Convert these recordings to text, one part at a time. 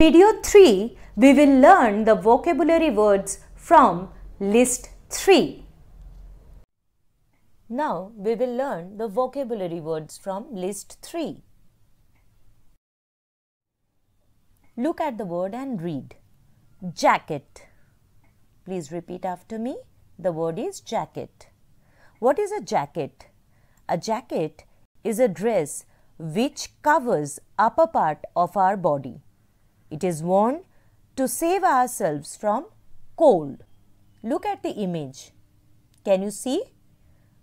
Video 3, we will learn the vocabulary words from list 3. Now, we will learn the vocabulary words from list 3. Look at the word and read. Jacket. Please repeat after me. The word is jacket. What is a jacket? A jacket is a dress which covers upper part of our body. It is worn to save ourselves from cold. Look at the image. Can you see?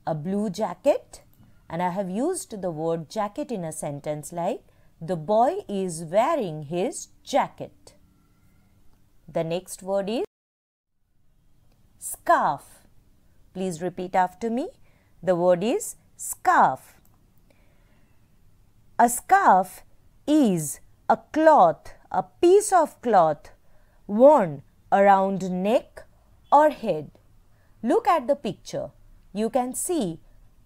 A blue jacket and I have used the word jacket in a sentence like the boy is wearing his jacket. The next word is scarf. Please repeat after me. The word is scarf. A scarf is a cloth a piece of cloth worn around neck or head. Look at the picture. You can see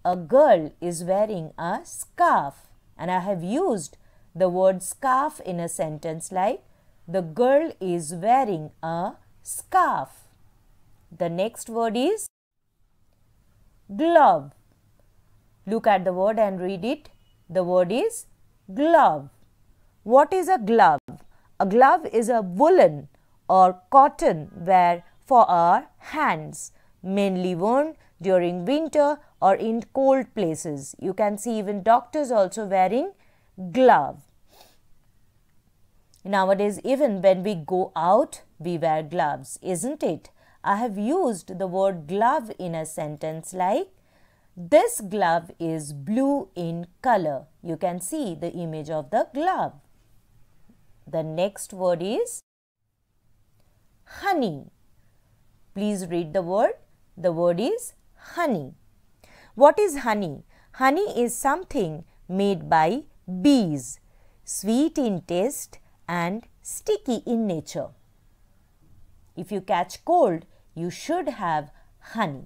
a girl is wearing a scarf and I have used the word scarf in a sentence like the girl is wearing a scarf. The next word is glove. Look at the word and read it. The word is glove. What is a glove? A glove is a woolen or cotton wear for our hands, mainly worn during winter or in cold places. You can see even doctors also wearing glove. Nowadays, even when we go out, we wear gloves, isn't it? I have used the word glove in a sentence like, this glove is blue in color. You can see the image of the glove. The next word is honey. Please read the word. The word is honey. What is honey? Honey is something made by bees, sweet in taste and sticky in nature. If you catch cold, you should have honey.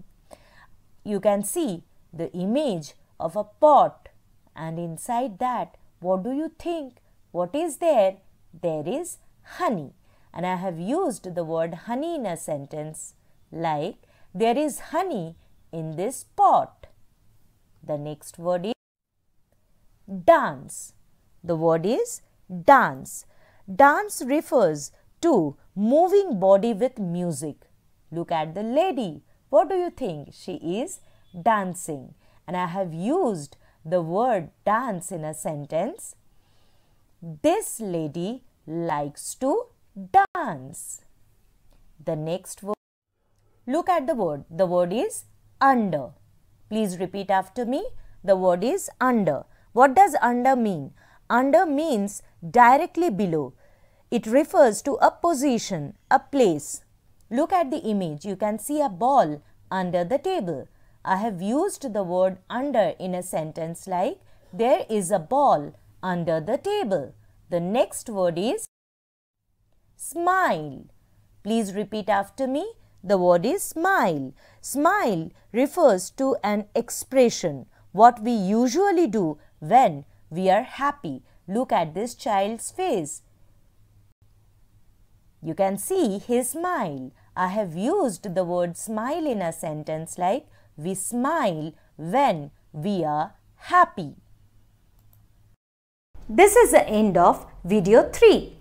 You can see the image of a pot and inside that, what do you think? What is there? there is honey and I have used the word honey in a sentence like there is honey in this pot. The next word is dance. The word is dance. Dance refers to moving body with music. Look at the lady. What do you think? She is dancing. And I have used the word dance in a sentence this lady likes to dance. The next word. Look at the word. The word is under. Please repeat after me. The word is under. What does under mean? Under means directly below. It refers to a position, a place. Look at the image. You can see a ball under the table. I have used the word under in a sentence like there is a ball under the table. The next word is smile. Please repeat after me. The word is smile. Smile refers to an expression, what we usually do when we are happy. Look at this child's face. You can see his smile. I have used the word smile in a sentence like we smile when we are happy. This is the end of video 3.